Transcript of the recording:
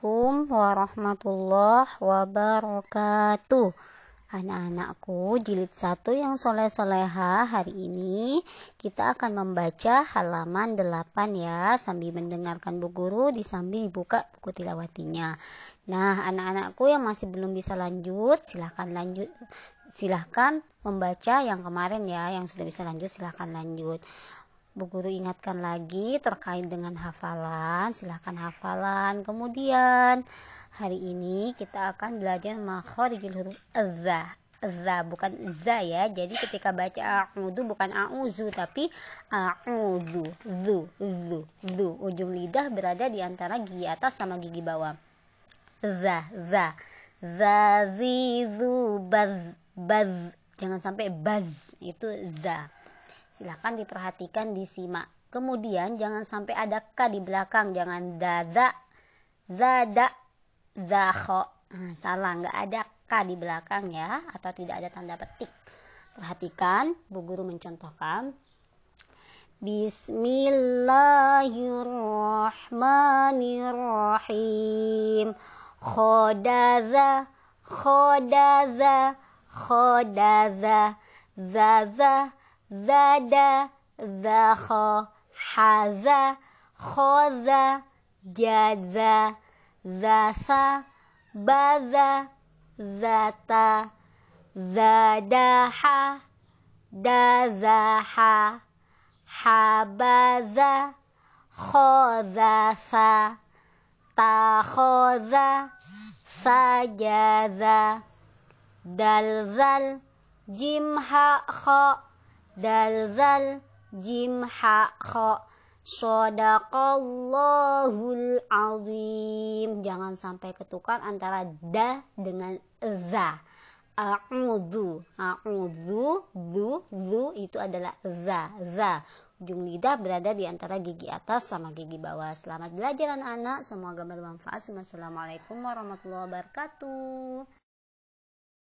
Assalamualaikum warahmatullahi wabarakatuh Anak-anakku, jilid 1 yang soleh-soleha hari ini kita akan membaca halaman 8 ya sambil mendengarkan Bu Guru disambil buka buku tilawatinya. Nah, anak-anakku yang masih belum bisa lanjut, silahkan lanjut silahkan membaca yang kemarin ya yang sudah bisa lanjut silahkan lanjut Bu guru ingatkan lagi terkait dengan hafalan, silahkan hafalan. Kemudian hari ini kita akan belajar makhorijul huruf za. Za bukan za ya. Jadi ketika baca a'udzu bukan a'uzu tapi a'udzu. Zu, zu, zu. Ujung lidah berada di antara gigi atas sama gigi bawah. Za, za. Za, zi, zu, baz, baz. Jangan sampai baz itu za Silahkan diperhatikan disimak. Kemudian jangan sampai ada k di belakang, jangan dada, zada, zaho Nah, hmm, salah, nggak ada k di belakang ya, atau tidak ada tanda petik. Perhatikan, Bu Guru mencontohkan. Bismillahirrahmanirrahim. Khodaza, khodaza, khodaza, zaza, زاد ذخ حاز خوز جاز زاس باز زات زادح دازح حبز خوزس تخوز سجاز دلزل جمح خاء dal zal jim ha kho Sodakallahul azim. Jangan sampai ketukar antara da dengan za. A'udhu. A'udhu, du, du itu adalah za, za. Ujung lidah berada di antara gigi atas sama gigi bawah. Selamat belajar anak-anak. Semoga bermanfaat. Assalamualaikum warahmatullahi wabarakatuh.